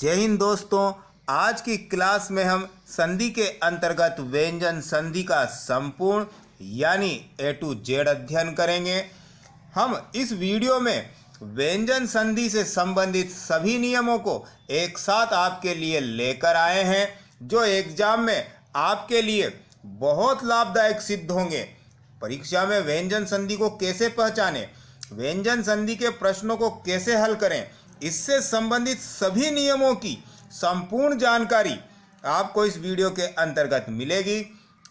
जय हिंद दोस्तों आज की क्लास में हम संधि के अंतर्गत व्यंजन संधि का संपूर्ण यानी ए टू जेड अध्ययन करेंगे हम इस वीडियो में व्यंजन संधि से संबंधित सभी नियमों को एक साथ आपके लिए लेकर आए हैं जो एग्जाम में आपके लिए बहुत लाभदायक सिद्ध होंगे परीक्षा में व्यंजन संधि को कैसे पहचानें व्यंजन संधि के प्रश्नों को कैसे हल करें इससे संबंधित सभी नियमों की संपूर्ण जानकारी आपको इस वीडियो के अंतर्गत मिलेगी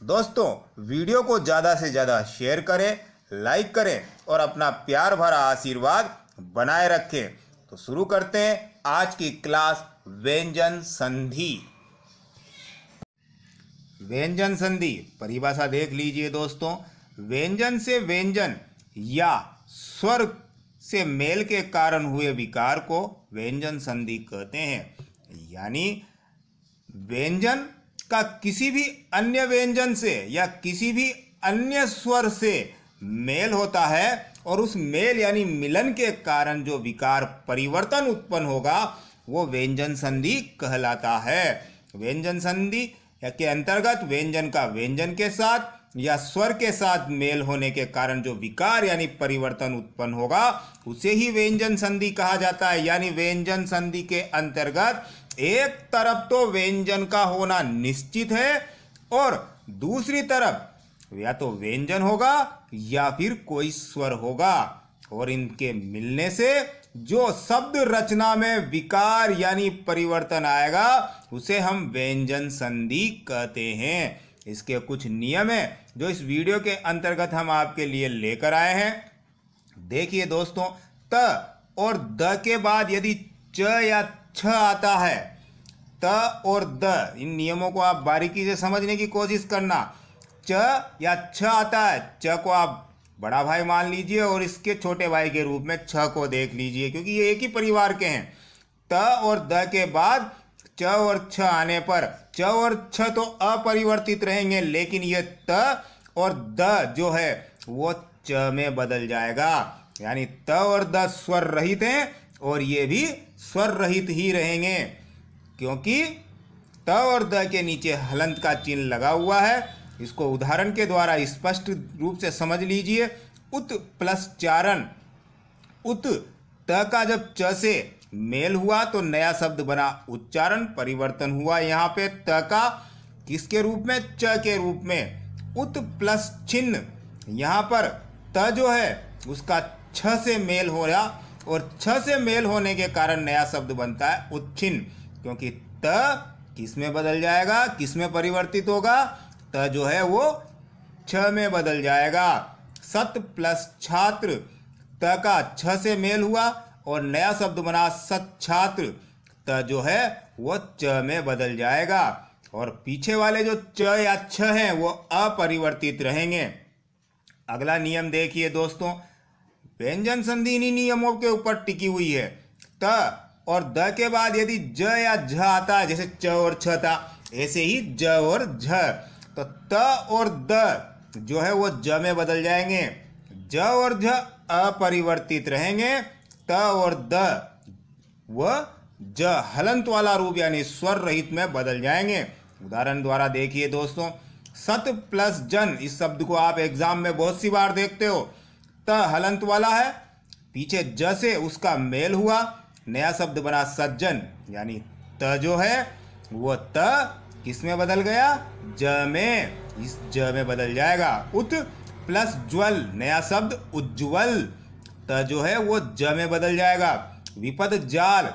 दोस्तों वीडियो को ज़्यादा से ज़्यादा शेयर करें लाइक करें और अपना प्यार भरा आशीर्वाद बनाए रखें तो शुरू करते हैं आज की क्लास व्यंजन संधि व्यंजन संधि परिभाषा देख लीजिए दोस्तों व्यंजन से व्यंजन या स्वर से मेल के कारण हुए विकार को व्यंजन संधि कहते हैं यानी व्यंजन का किसी भी अन्य व्यंजन से या किसी भी अन्य स्वर से मेल होता है और उस मेल यानी मिलन के कारण जो विकार परिवर्तन उत्पन्न होगा वो व्यंजन संधि कहलाता है व्यंजन संधि के अंतर्गत व्यंजन का व्यंजन के साथ या स्वर के साथ मेल होने के कारण जो विकार यानी परिवर्तन उत्पन्न होगा उसे ही व्यंजन संधि कहा जाता है यानी व्यंजन संधि के अंतर्गत एक तरफ तो व्यंजन का होना निश्चित है और दूसरी तरफ या तो व्यंजन होगा या फिर कोई स्वर होगा और इनके मिलने से जो शब्द रचना में विकार यानी परिवर्तन आएगा उसे हम व्यंजन संधि कहते हैं इसके कुछ नियम है जो इस वीडियो के अंतर्गत हम आपके लिए लेकर आए हैं देखिए दोस्तों त और द के बाद यदि च या छ आता है त और द इन नियमों को आप बारीकी से समझने की कोशिश करना च या छ आता है च को आप बड़ा भाई मान लीजिए और इसके छोटे भाई के रूप में छ को देख लीजिए क्योंकि ये एक ही परिवार के हैं त और द के बाद च और छ आने पर च और छ तो अपरिवर्तित रहेंगे लेकिन ये त और द जो है वो च में बदल जाएगा यानी त और द स्वर रहित हैं और ये भी स्वर रहित ही रहेंगे क्योंकि त और द के नीचे हलंत का चिन्ह लगा हुआ है इसको उदाहरण के द्वारा स्पष्ट रूप से समझ लीजिए उत प्लस चारण उत त का जब च से मेल हुआ तो नया शब्द बना उच्चारण परिवर्तन हुआ यहाँ पे त का किसके रूप में च के रूप में उत प्लस छिन्न यहाँ पर त जो है उसका छ से मेल हो रहा और छ से मेल होने के कारण नया शब्द बनता है उच्छिन्न क्योंकि त किस में बदल जाएगा किस में परिवर्तित होगा त जो है वो छ में बदल जाएगा सत प्लस छात्र त का छ से मेल हुआ और नया शब्द बना सच्छात्र त जो है वह च में बदल जाएगा और पीछे वाले जो च या छ हैं वो अपरिवर्तित रहेंगे अगला नियम देखिए दोस्तों व्यंजन संधि इन्हीं नियमों के ऊपर टिकी हुई है त और द के बाद यदि ज या झ आता है जैसे च और छ था ऐसे ही ज और झ तो त और द जो है वो ज में बदल जाएंगे ज और झ अपरिवर्तित रहेंगे और द व ज हलंत वाला रूप यानी स्वर रहित में बदल जाएंगे उदाहरण द्वारा देखिए दोस्तों सत प्लस जन इस शब्द को आप एग्जाम में बहुत सी बार देखते हो त हलंत वाला है पीछे ज से उसका मेल हुआ नया शब्द बना सज्जन यानी त जो है वो त किस में बदल गया ज में इस ज में बदल जाएगा उत प्लस ज्वल नया शब्द उज्ज्वल त जो है वो ज में बदल जाएगा विपद जाल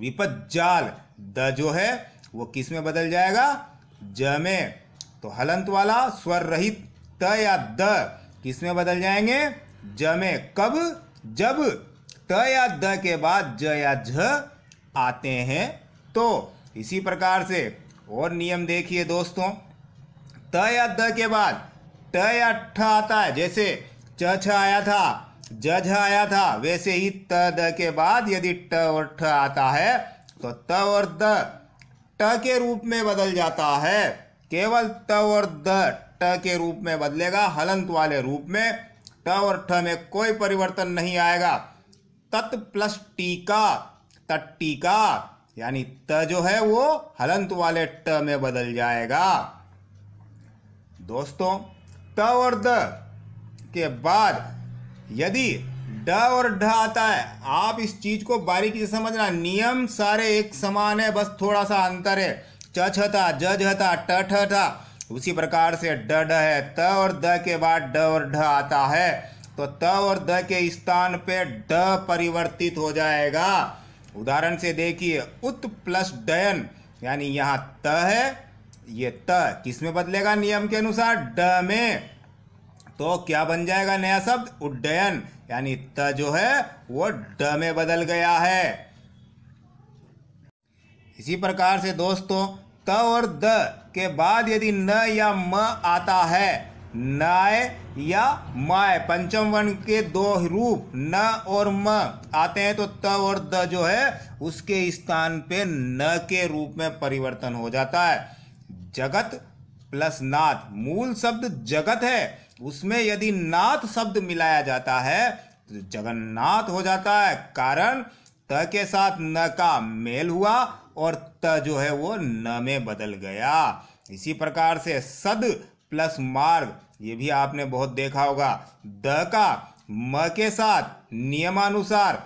विपद जाल द जो है वो किस में बदल जाएगा ज में तो हलंत वाला स्वर रहित त या द किस में बदल जाएंगे ज में कब जब त या द के बाद ज या झ आते हैं तो इसी प्रकार से और नियम देखिए दोस्तों त या द के बाद ट या ठ आता है जैसे च छ आया था जज आया था वैसे ही त द के बाद यदि ट और ठ आता है तो त और द ट के रूप में बदल जाता है केवल त और द ट के रूप में बदलेगा हलंत वाले रूप में ट और ठ में कोई परिवर्तन नहीं आएगा तत् प्लस टीका तट्टीका यानी त जो है वो हलंत वाले ट में बदल जाएगा दोस्तों त और द के बाद यदि ड और ढ आता है आप इस चीज को बारीकी से समझना नियम सारे एक समान है बस थोड़ा सा अंतर है च छ था ज झ था ट ठ था उसी प्रकार से ड ड है त और द के बाद ड और ढ आता है तो त और द के स्थान पे ड परिवर्तित हो जाएगा उदाहरण से देखिए उत प्लस डयन यानी यहाँ त है ये त किस में बदलेगा नियम के अनुसार ड में तो क्या बन जाएगा नया शब्द उड्डयन यानी त जो है वो ड में बदल गया है इसी प्रकार से दोस्तों त और द के बाद यदि न या म आता है नाय या माय पंचम वर्ण के दो रूप न और म आते हैं तो त और द जो है उसके स्थान पे न के रूप में परिवर्तन हो जाता है जगत प्लस नाथ मूल शब्द जगत है उसमें यदि नाथ शब्द मिलाया जाता है तो जगन्नाथ हो जाता है कारण त के साथ न का मेल हुआ और त जो है वो न में बदल गया इसी प्रकार से सद प्लस मार्ग ये भी आपने बहुत देखा होगा द का म के साथ नियमानुसार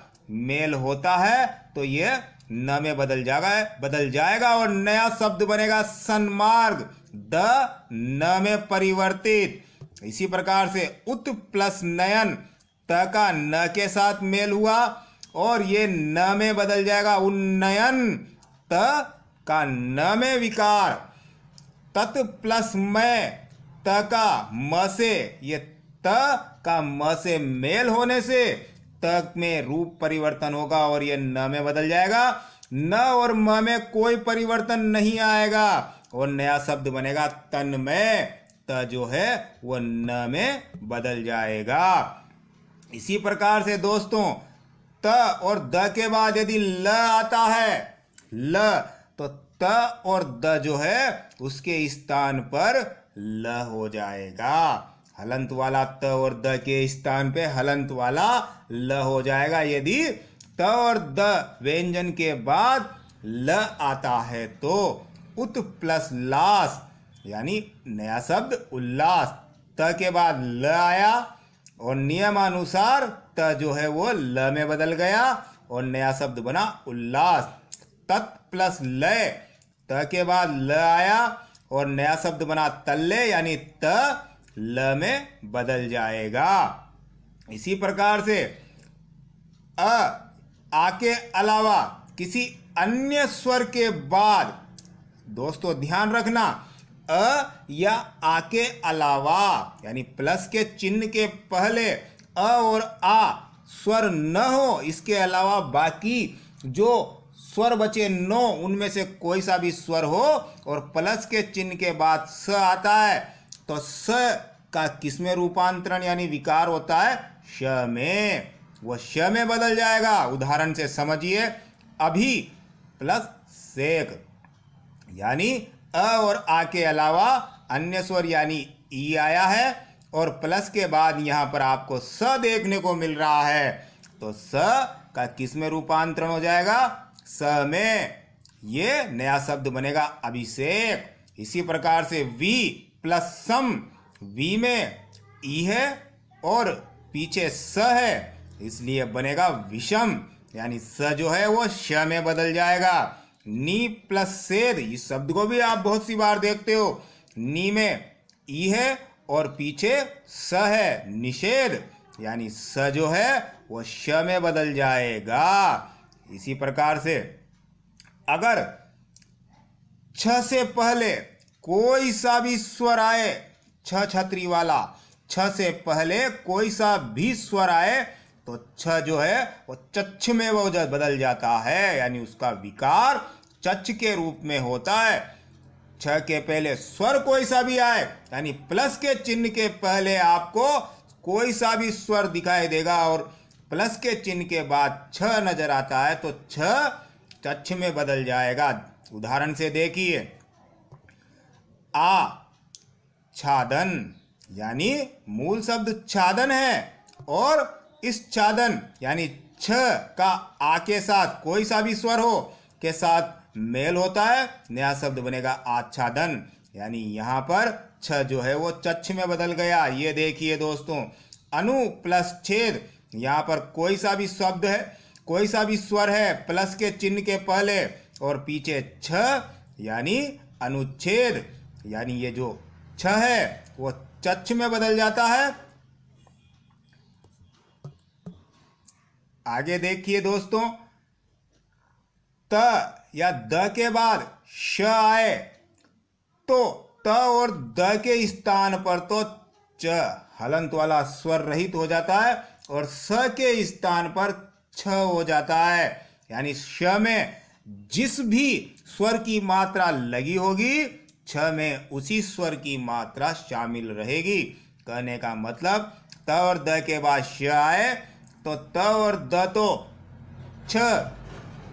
मेल होता है तो ये न में बदल जाएगा बदल जाएगा और नया शब्द बनेगा सन्मार्ग द न में परिवर्तित इसी प्रकार से उत प्लस नयन त का न के साथ मेल हुआ और ये न में बदल जाएगा उन्नयन त का न में विकार तत् प्लस मैं त का म से ये त का म से मेल होने से त में रूप परिवर्तन होगा और ये न में बदल जाएगा न और म में कोई परिवर्तन नहीं आएगा और नया शब्द बनेगा में जो है वो न में बदल जाएगा इसी प्रकार से दोस्तों त और द के बाद यदि ल आता है ल तो त और द जो है उसके स्थान पर ल हो जाएगा हलंत वाला त और द के स्थान पे हलंत वाला ल हो जाएगा यदि त और द व्यंजन के बाद ल आता है तो उत प्लस लास्ट यानी नया शब्द उल्लास त के बाद ल आया और नियमानुसार त जो है वो ल में बदल गया और नया शब्द बना उल्लास तत् प्लस लय त के बाद ल आया और नया शब्द बना तल्ले यानी त ल में बदल जाएगा इसी प्रकार से अ आ के अलावा किसी अन्य स्वर के बाद दोस्तों ध्यान रखना अ या आ के अलावा यानी प्लस के चिन्ह के पहले अ और आ स्वर न हो इसके अलावा बाकी जो स्वर बचे नौ उनमें से कोई सा भी स्वर हो और प्लस के चिन्ह के बाद स आता है तो स का किसमें रूपांतरण यानी विकार होता है श में वह श में बदल जाएगा उदाहरण से समझिए अभी प्लस सेक यानी अ और आ के अलावा अन्य स्वर यानी ई आया है और प्लस के बाद यहाँ पर आपको स देखने को मिल रहा है तो स का किस में रूपांतरण हो जाएगा स में ये नया शब्द बनेगा अभिषेक इसी प्रकार से वी प्लस सम वी में ई e है और पीछे स है इसलिए बनेगा विषम यानी स जो है वो श में बदल जाएगा नी प्लस सेद इस शब्द को भी आप बहुत सी बार देखते हो नी में ई है और पीछे स है निषेध यानी स जो है वो श में बदल जाएगा इसी प्रकार से अगर छ से पहले कोई सा भी स्वर आए छ छत्री वाला छ से पहले कोई सा भी स्वर आए तो छ जो है वो चक्ष में वो बदल जाता है यानी उसका विकार चच के रूप में होता है छ के पहले स्वर कोई सा भी आए यानी प्लस के चिन्ह के पहले आपको कोई सा भी स्वर दिखाई देगा और प्लस के चिन्ह के बाद छ नजर आता है तो छ चच्छ में बदल जाएगा उदाहरण से देखिए आ छादन यानी मूल शब्द छादन है और इस छादन यानी छ का आ के साथ कोई सा भी स्वर हो के साथ मेल होता है नया शब्द बनेगा आच्छादन यानी यहाँ पर छ जो है वो चक्ष में बदल गया ये देखिए दोस्तों अनु प्लस छेद यहाँ पर कोई सा भी शब्द है कोई सा भी स्वर है प्लस के चिन्ह के पहले और पीछे छ यानी अनुच्छेद यानी ये जो छ है वो चक्ष में बदल जाता है आगे देखिए दोस्तों त या द के बाद श आए तो त और द के स्थान पर तो च हलंत वाला स्वर रहित हो जाता है और स के स्थान पर छ हो जाता है यानी श में जिस भी स्वर की मात्रा लगी होगी छ में उसी स्वर की मात्रा शामिल रहेगी कहने का मतलब त और द के बाद श आए तो त और द तो छ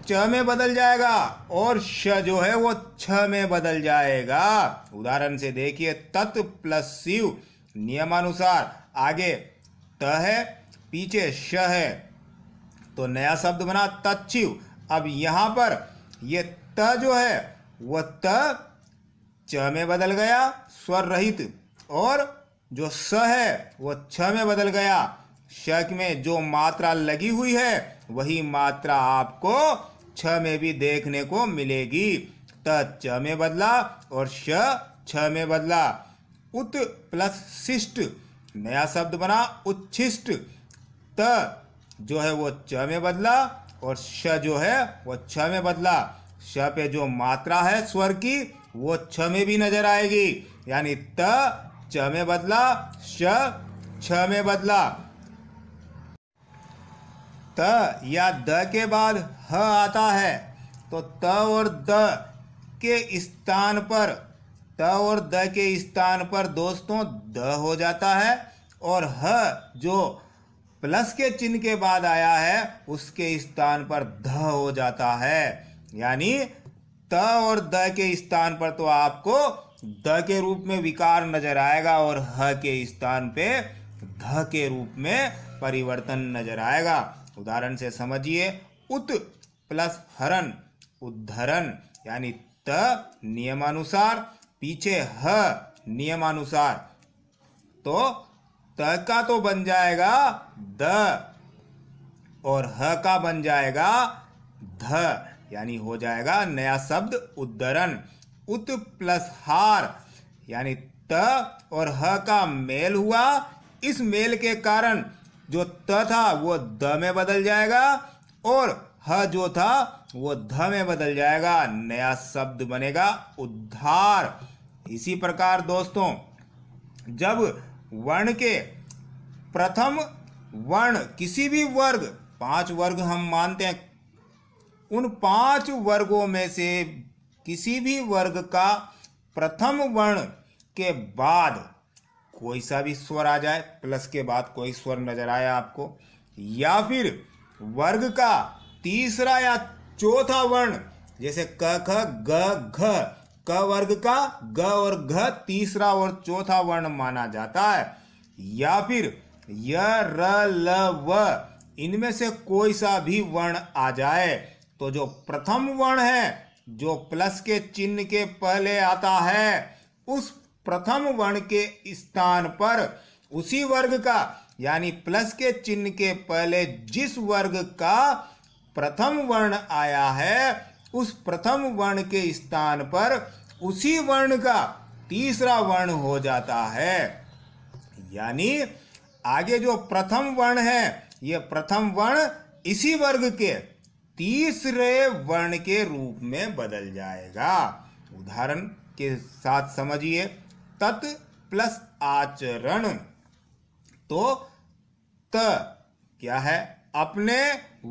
च में बदल जाएगा और श जो है वो छ में बदल जाएगा उदाहरण से देखिए तत् प्लस शिव नियमानुसार आगे त है पीछे श है तो नया शब्द बना तत्व अब यहाँ पर ये त जो है वह त च में बदल गया स्वर रहित और जो स है वह छ में बदल गया शक में जो मात्रा लगी हुई है वही मात्रा आपको छ में भी देखने को मिलेगी त च में बदला और श छ में बदला उत प्लस शिष्ट नया शब्द बना उच्छिष्ट त जो है वो च में बदला और श जो है वो छ में बदला श पे जो मात्रा है स्वर की वो छ में भी नजर आएगी यानी त च में बदला श छ में बदला त या द के बाद ह आता है तो त और द के स्थान पर त और द के स्थान पर दोस्तों द हो जाता है और ह जो प्लस के चिन्ह के बाद आया है उसके स्थान पर ध हो जाता है यानी त और द के स्थान पर तो आपको द के रूप में विकार नजर आएगा और ह के स्थान पे ध के रूप में परिवर्तन नजर आएगा उदाहरण से समझिए उत प्लस हरण उद्धरण यानी त नियमानुसार पीछे ह नियमानुसार तो त का तो बन जाएगा द और ह का बन जाएगा ध यानी हो जाएगा नया शब्द उद्धरण उत प्लस हार यानी त और ह का मेल हुआ इस मेल के कारण जो त था वो द में बदल जाएगा और ह जो था वो ध में बदल जाएगा नया शब्द बनेगा उद्धार इसी प्रकार दोस्तों जब वर्ण के प्रथम वर्ण किसी भी वर्ग पांच वर्ग हम मानते हैं उन पांच वर्गों में से किसी भी वर्ग का प्रथम वर्ण के बाद कोई सा भी स्वर आ जाए प्लस के बाद कोई स्वर नजर आया आपको या फिर वर्ग का तीसरा या चौथा वर्ण जैसे क ख ग घ क वर्ग का ग और घ तीसरा और चौथा वर्ण माना जाता है या फिर य र ल व इनमें से कोई सा भी वर्ण आ जाए तो जो प्रथम वर्ण है जो प्लस के चिन्ह के पहले आता है उस प्रथम वर्ण के स्थान पर उसी वर्ग का यानी प्लस के चिन्ह के पहले जिस वर्ग का प्रथम वर्ण आया है उस प्रथम वर्ण के स्थान पर उसी वर्ण का तीसरा वर्ण हो जाता है यानी आगे जो प्रथम वर्ण है यह प्रथम वर्ण इसी वर्ग के तीसरे वर्ण के रूप में बदल जाएगा उदाहरण के साथ समझिए तत् प्लस आचरण तो त क्या है अपने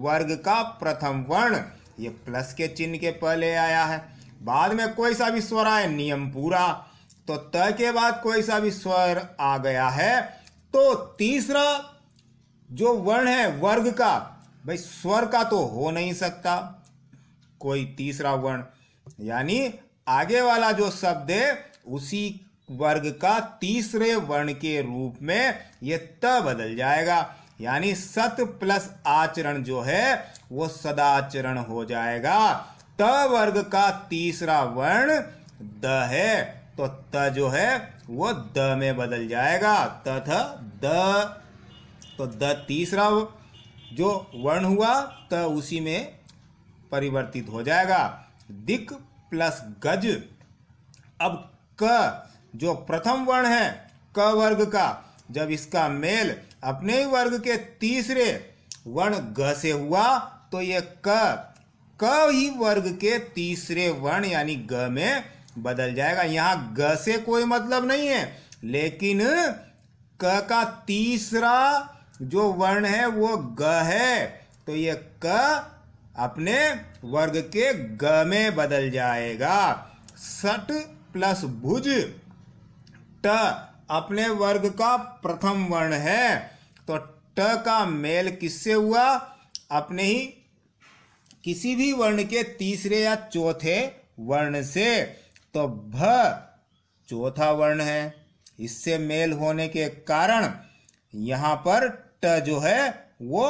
वर्ग का प्रथम वर्ण ये प्लस के चिन्ह के पहले आया है बाद में कोई सा भी स्वर आए नियम पूरा तो त के बाद कोई सा भी स्वर आ गया है तो तीसरा जो वर्ण है वर्ग का भाई स्वर का तो हो नहीं सकता कोई तीसरा वर्ण यानी आगे वाला जो शब्द है उसी वर्ग का तीसरे वर्ण के रूप में यह त बदल जाएगा यानी सत प्लस आचरण जो है वो सदाचरण हो जाएगा त वर्ग का तीसरा वर्ण द है तो त जो है वो द में बदल जाएगा तथा द तो द तीसरा जो वर्ण हुआ त उसी में परिवर्तित हो जाएगा दिक प्लस गज अब क जो प्रथम वर्ण है क वर्ग का जब इसका मेल अपने ही वर्ग के तीसरे वर्ण ग से हुआ तो यह क क ही वर्ग के तीसरे वर्ण यानी ग में बदल जाएगा यहां ग से कोई मतलब नहीं है लेकिन क का तीसरा जो वर्ण है वो ग है तो ये क अपने वर्ग के ग में बदल जाएगा सट प्लस भुज ट अपने वर्ग का प्रथम वर्ण है तो ट का मेल किससे हुआ अपने ही किसी भी वर्ण के तीसरे या चौथे वर्ण से तो भ चौथा वर्ण है इससे मेल होने के कारण यहां पर ट जो है वो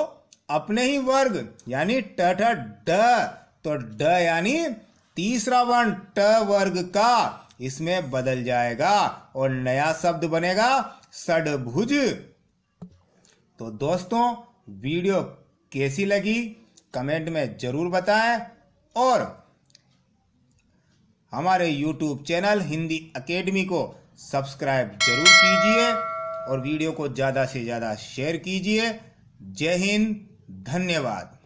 अपने ही वर्ग यानी ट ड तो ड यानी तीसरा वर्ण ट वर्ग का इसमें बदल जाएगा और नया शब्द बनेगा सडभुज तो दोस्तों वीडियो कैसी लगी कमेंट में ज़रूर बताएं और हमारे यूट्यूब चैनल हिंदी अकेडमी को सब्सक्राइब जरूर कीजिए और वीडियो को ज़्यादा से ज़्यादा शेयर कीजिए जय हिंद धन्यवाद